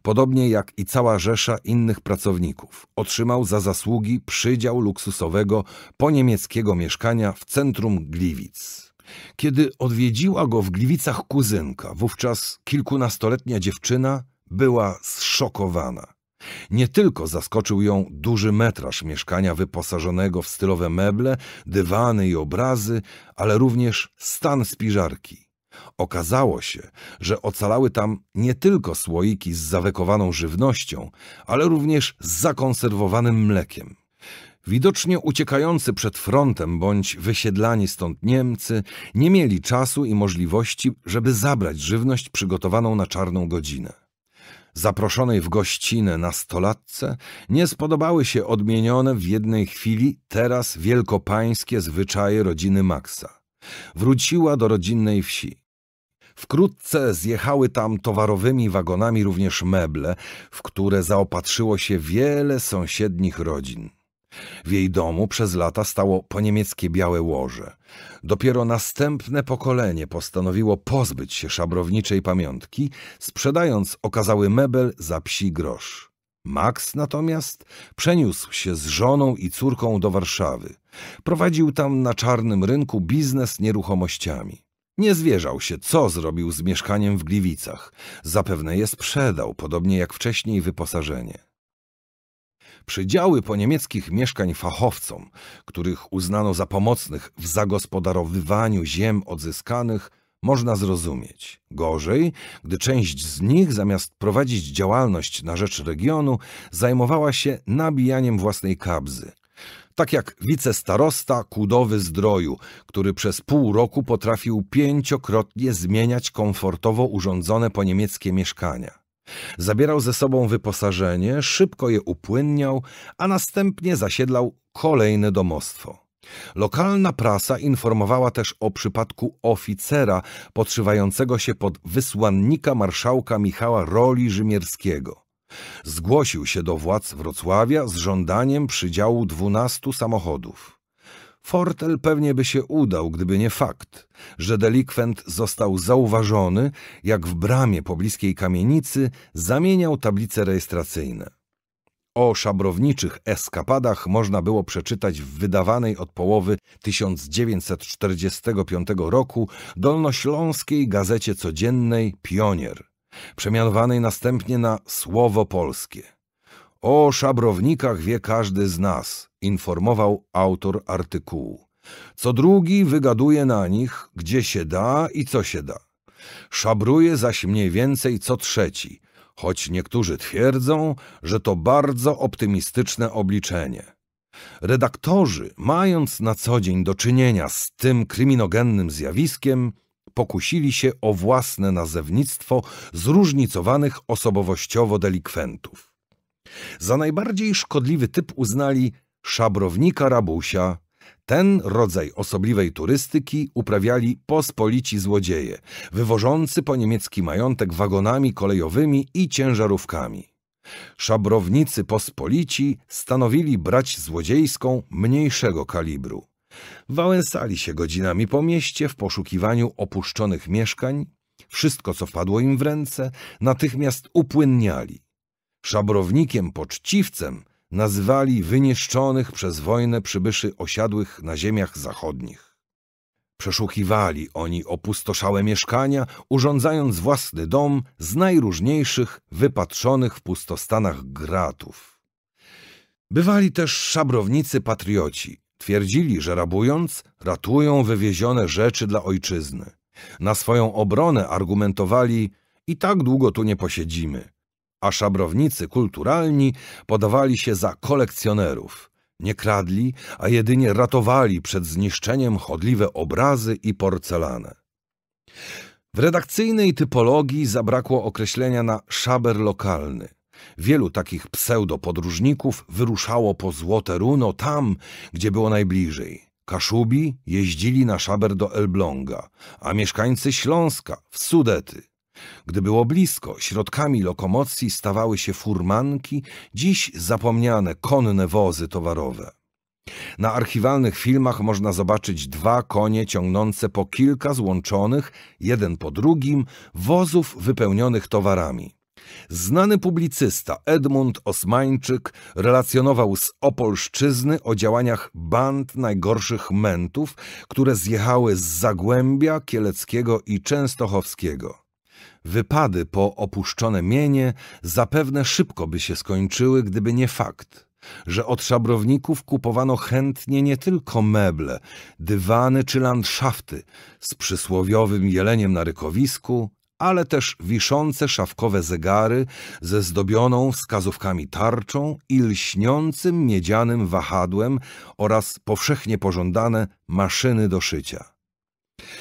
Podobnie jak i cała rzesza innych pracowników, otrzymał za zasługi przydział luksusowego poniemieckiego mieszkania w centrum Gliwic. Kiedy odwiedziła go w Gliwicach kuzynka, wówczas kilkunastoletnia dziewczyna była zszokowana. Nie tylko zaskoczył ją duży metraż mieszkania wyposażonego w stylowe meble, dywany i obrazy, ale również stan spiżarki. Okazało się, że ocalały tam nie tylko słoiki z zawekowaną żywnością, ale również z zakonserwowanym mlekiem. Widocznie uciekający przed frontem bądź wysiedlani stąd Niemcy nie mieli czasu i możliwości, żeby zabrać żywność przygotowaną na czarną godzinę zaproszonej w gościnę nastolatce nie spodobały się odmienione w jednej chwili teraz wielkopańskie zwyczaje rodziny Maxa. Wróciła do rodzinnej wsi. Wkrótce zjechały tam towarowymi wagonami również meble, w które zaopatrzyło się wiele sąsiednich rodzin. W jej domu przez lata stało poniemieckie białe łoże. Dopiero następne pokolenie postanowiło pozbyć się szabrowniczej pamiątki, sprzedając okazały mebel za psi grosz. Max natomiast przeniósł się z żoną i córką do Warszawy. Prowadził tam na czarnym rynku biznes nieruchomościami. Nie zwierzał się, co zrobił z mieszkaniem w Gliwicach. Zapewne je sprzedał, podobnie jak wcześniej wyposażenie przydziały po niemieckich mieszkań fachowcom, których uznano za pomocnych w zagospodarowywaniu ziem odzyskanych, można zrozumieć. Gorzej, gdy część z nich zamiast prowadzić działalność na rzecz regionu, zajmowała się nabijaniem własnej kabzy. Tak jak wicestarosta Kudowy Zdroju, który przez pół roku potrafił pięciokrotnie zmieniać komfortowo urządzone po niemieckie mieszkania. Zabierał ze sobą wyposażenie, szybko je upłynniał, a następnie zasiedlał kolejne domostwo. Lokalna prasa informowała też o przypadku oficera podszywającego się pod wysłannika marszałka Michała Roli Rzymierskiego. Zgłosił się do władz Wrocławia z żądaniem przydziału dwunastu samochodów. Fortel pewnie by się udał, gdyby nie fakt, że delikwent został zauważony, jak w bramie pobliskiej kamienicy zamieniał tablice rejestracyjne. O szabrowniczych eskapadach można było przeczytać w wydawanej od połowy 1945 roku dolnośląskiej gazecie codziennej Pionier, przemianowanej następnie na Słowo Polskie. O szabrownikach wie każdy z nas – informował autor artykułu. Co drugi wygaduje na nich, gdzie się da i co się da. Szabruje zaś mniej więcej co trzeci, choć niektórzy twierdzą, że to bardzo optymistyczne obliczenie. Redaktorzy, mając na co dzień do czynienia z tym kryminogennym zjawiskiem, pokusili się o własne nazewnictwo zróżnicowanych osobowościowo delikwentów. Za najbardziej szkodliwy typ uznali szabrownika rabusia, ten rodzaj osobliwej turystyki uprawiali pospolici złodzieje, wywożący po niemiecki majątek wagonami kolejowymi i ciężarówkami. Szabrownicy pospolici stanowili brać złodziejską mniejszego kalibru. Wałęsali się godzinami po mieście w poszukiwaniu opuszczonych mieszkań, wszystko co wpadło im w ręce natychmiast upłynniali. Szabrownikiem poczciwcem nazywali wyniszczonych przez wojnę przybyszy osiadłych na ziemiach zachodnich. Przeszukiwali oni opustoszałe mieszkania, urządzając własny dom z najróżniejszych, wypatrzonych w pustostanach gratów. Bywali też szabrownicy patrioci. Twierdzili, że rabując, ratują wywiezione rzeczy dla ojczyzny. Na swoją obronę argumentowali i tak długo tu nie posiedzimy a szabrownicy kulturalni podawali się za kolekcjonerów. Nie kradli, a jedynie ratowali przed zniszczeniem chodliwe obrazy i porcelanę. W redakcyjnej typologii zabrakło określenia na szaber lokalny. Wielu takich pseudopodróżników wyruszało po Złote Runo tam, gdzie było najbliżej. Kaszubi jeździli na szaber do Elbląga, a mieszkańcy Śląska w Sudety. Gdy było blisko, środkami lokomocji stawały się furmanki, dziś zapomniane konne wozy towarowe. Na archiwalnych filmach można zobaczyć dwa konie ciągnące po kilka złączonych, jeden po drugim, wozów wypełnionych towarami. Znany publicysta Edmund Osmańczyk relacjonował z Opolszczyzny o działaniach band najgorszych mętów, które zjechały z Zagłębia, Kieleckiego i Częstochowskiego. Wypady po opuszczone mienie zapewne szybko by się skończyły, gdyby nie fakt, że od szabrowników kupowano chętnie nie tylko meble, dywany czy landszafty z przysłowiowym jeleniem na rykowisku, ale też wiszące szafkowe zegary ze zdobioną wskazówkami tarczą i lśniącym miedzianym wahadłem oraz powszechnie pożądane maszyny do szycia.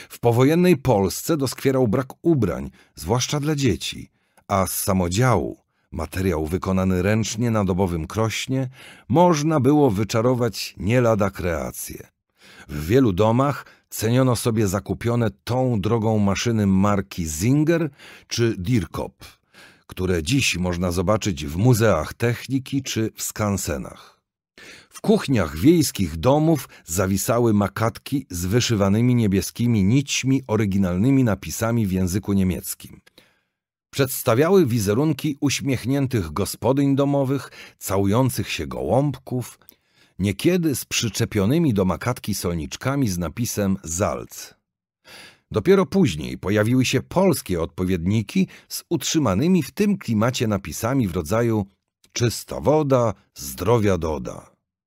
W powojennej Polsce doskwierał brak ubrań, zwłaszcza dla dzieci, a z samodziału, materiał wykonany ręcznie na dobowym krośnie, można było wyczarować nie lada kreacje. W wielu domach ceniono sobie zakupione tą drogą maszyny marki Zinger czy Dirkop, które dziś można zobaczyć w muzeach techniki czy w skansenach. W kuchniach wiejskich domów zawisały makatki z wyszywanymi niebieskimi nićmi oryginalnymi napisami w języku niemieckim. Przedstawiały wizerunki uśmiechniętych gospodyń domowych, całujących się gołąbków, niekiedy z przyczepionymi do makatki solniczkami z napisem Zalc. Dopiero później pojawiły się polskie odpowiedniki z utrzymanymi w tym klimacie napisami w rodzaju czysta woda, zdrowia doda.